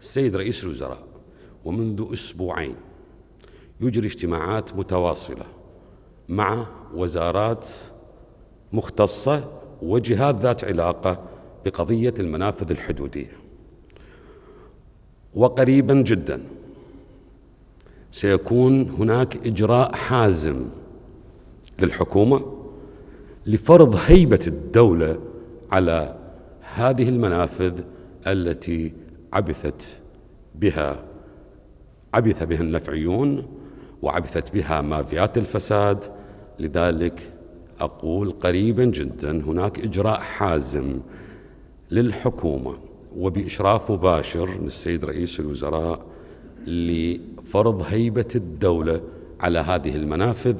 السيد رئيس الوزراء ومنذ أسبوعين يجري اجتماعات متواصلة مع وزارات مختصة وجهات ذات علاقة بقضية المنافذ الحدودية وقريبا جدا سيكون هناك إجراء حازم للحكومة لفرض هيبة الدولة على هذه المنافذ التي عبثت بها عبث بها النفعيون وعبثت بها مافيات الفساد لذلك أقول قريبا جدا هناك إجراء حازم للحكومة وبإشراف مباشر من السيد رئيس الوزراء لفرض هيبة الدولة على هذه المنافذ